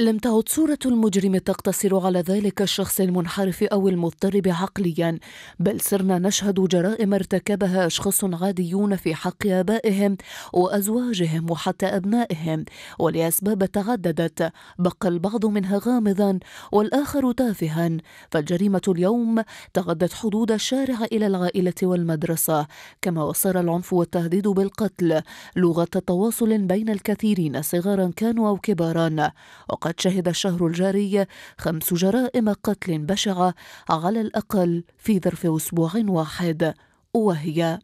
لم تعد صورة المجرم تقتصر على ذلك الشخص المنحرف أو المضطرب عقليا بل صرنا نشهد جرائم ارتكبها أشخاص عاديون في حق آبائهم وأزواجهم وحتى أبنائهم ولأسباب تعددت بقى البعض منها غامضا والآخر تافها فالجريمة اليوم تغدت حدود الشارع إلى العائلة والمدرسة كما وصار العنف والتهديد بالقتل لغة تواصل بين الكثيرين صغارا كانوا أو كبارا وقد وقد شهد الشهر الجاري خمس جرائم قتل بشعة على الأقل في ظرف أسبوع واحد وهي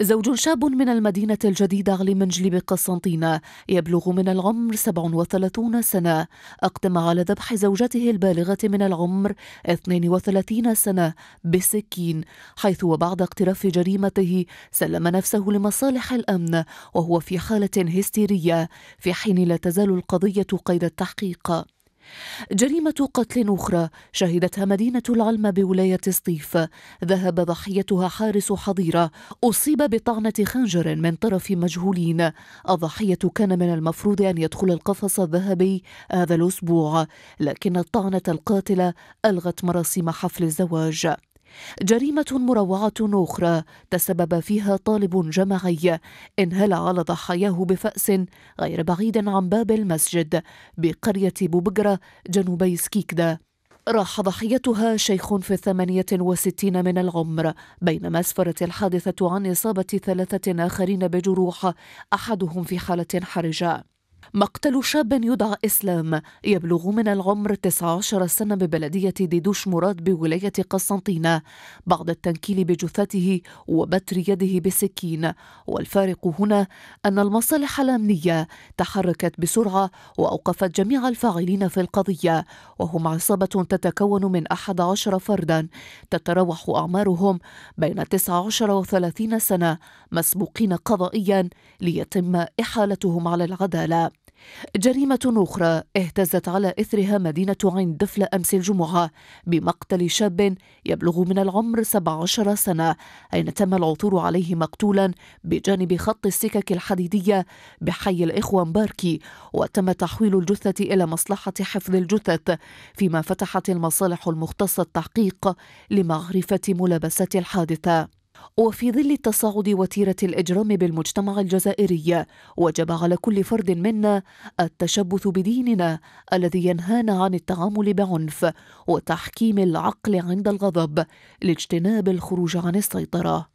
زوج شاب من المدينة الجديدة لمنجل بقسنطينة يبلغ من العمر 37 سنة أقدم على ذبح زوجته البالغة من العمر 32 سنة بالسكين حيث وبعد اقتراف جريمته سلم نفسه لمصالح الأمن وهو في حالة هستيرية في حين لا تزال القضية قيد التحقيق جريمة قتل أخرى شهدتها مدينة العلم بولاية سطيف ذهب ضحيتها حارس حظيرة أصيب بطعنة خنجر من طرف مجهولين الضحية كان من المفروض أن يدخل القفص الذهبي هذا الأسبوع لكن الطعنة القاتلة ألغت مراسم حفل الزواج جريمة مروعة أخرى تسبب فيها طالب جماعي انهال على ضحاياه بفأس غير بعيد عن باب المسجد بقرية بوبجرة جنوبي سكيكدا راح ضحيتها شيخ في الثمانية وستين من العمر بينما أسفرت الحادثة عن إصابة ثلاثة آخرين بجروح أحدهم في حالة حرجة مقتل شاب يدعى إسلام يبلغ من العمر 19 سنة ببلدية ديدوش مراد بولاية قسنطينة بعد التنكيل بجثته وبتر يده بسكين والفارق هنا أن المصالح الأمنية تحركت بسرعة وأوقفت جميع الفاعلين في القضية وهم عصابة تتكون من 11 فردا تتراوح أعمارهم بين 19 و 30 سنة مسبوقين قضائيا ليتم إحالتهم على العدالة جريمة أخرى اهتزت على إثرها مدينة عين دفلة أمس الجمعة بمقتل شاب يبلغ من العمر 17 سنة أين تم العثور عليه مقتولا بجانب خط السكك الحديدية بحي الإخوان باركي وتم تحويل الجثة إلى مصلحة حفظ الجثث فيما فتحت المصالح المختصة التحقيق لمعرفة ملابسات الحادثة وفي ظل تصاعد وتيرة الإجرام بالمجتمع الجزائري وجب على كل فرد منا التشبث بديننا الذي ينهانا عن التعامل بعنف وتحكيم العقل عند الغضب لاجتناب الخروج عن السيطرة